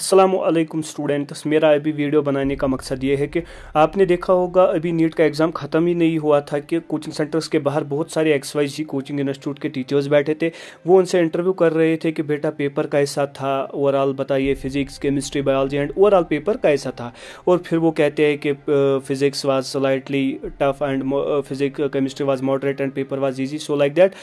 Aslam students मेरा अभी video बनाने का मकसद ये है कि आपने देखा होगा अभी नीट का एग्ज़ाम ख़त्म ही नहीं हुआ था कि कोचिंग सेंटर्स के बाहर बहुत सारे X Y Z coaching institute के टीचर्स बैठे थे वो उनसे इंटरव्यू कर रहे थे कि बेटा पेपर कैसा था ओवरऑल बताइए physics chemistry biology and overall paper कैसा था और फिर वो कहते हैं कि physics was slightly tough and physics chemistry was moderate and paper was easy so like that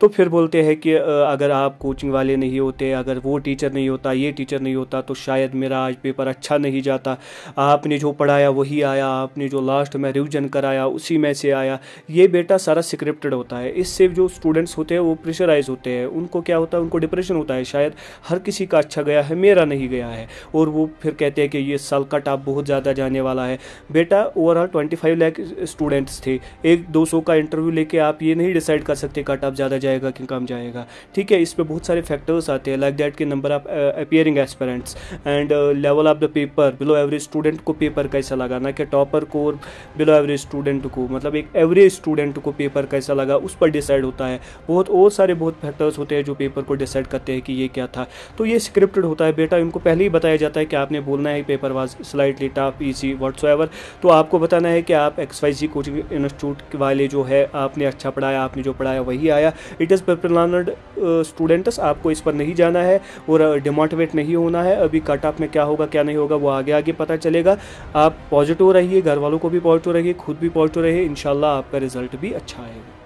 तो फिर बोलते हैं कि अगर आप कोचिंग वाले नहीं होते अगर वो टीचर नहीं होता ये टीचर नहीं होता तो शायद मेरा आज पेपर अच्छा नहीं जाता आपने जो पढ़ाया वही आया आपने जो लास्ट में रिविजन कराया उसी में से आया ये बेटा सारा सिक्रिप्टेड होता है इससे जो स्टूडेंट्स होते हैं वो प्रेशराइज होते हैं उनको क्या होता है उनको डिप्रेशन होता है शायद हर किसी का अच्छा गया है मेरा नहीं गया है और वो फिर कहते हैं कि ये साल का टॉप बहुत ज़्यादा जाने वाला है बेटा ओवरऑल ट्वेंटी फाइव स्टूडेंट्स थे एक दो सौ का इंटरव्यू लेके आप ये नहीं डिसाइड कर सकते कट आप ज़्यादा जाएगा कि कम जाएगा ठीक है इस पर बहुत सारे फैक्टर्स आते हैं लाइक दैट के number of appearing aspirants and level of the paper below average student को पेपर कैसा लगा ना कि टॉपर को और बिलो एवरेज स्टूडेंट को मतलब एक एवरेज स्टूडेंट को पेपर कैसा लगा उस पर डिसाइड होता है बहुत और सारे बहुत फैक्टर्स होते हैं जो पेपर को डिसाइड करते हैं कि ये क्या था तो ये स्क्रिप्टेड होता है बेटा इनको पहले ही बताया जाता है कि आपने बोलना है paper was slightly tough easy whatever तो आपको बताना है कि आप X Y Z coaching institute वाले जो है आपने अच्छा पढ़ाया आपने जो पढ़ाया वही आया इट इज़ प्रिपलानड स्टूडेंट्स आपको इस पर नहीं जाना है और डिमोटिवेट uh, नहीं होना है अभी भी कट ऑफ में क्या होगा क्या नहीं होगा वो आगे आगे पता चलेगा आप पॉजिटिव रहिए घर वालों को भी पॉजिटिव रहिए खुद भी पॉजिटिव रहिए इनशाला आपका रिजल्ट भी अच्छा आएगा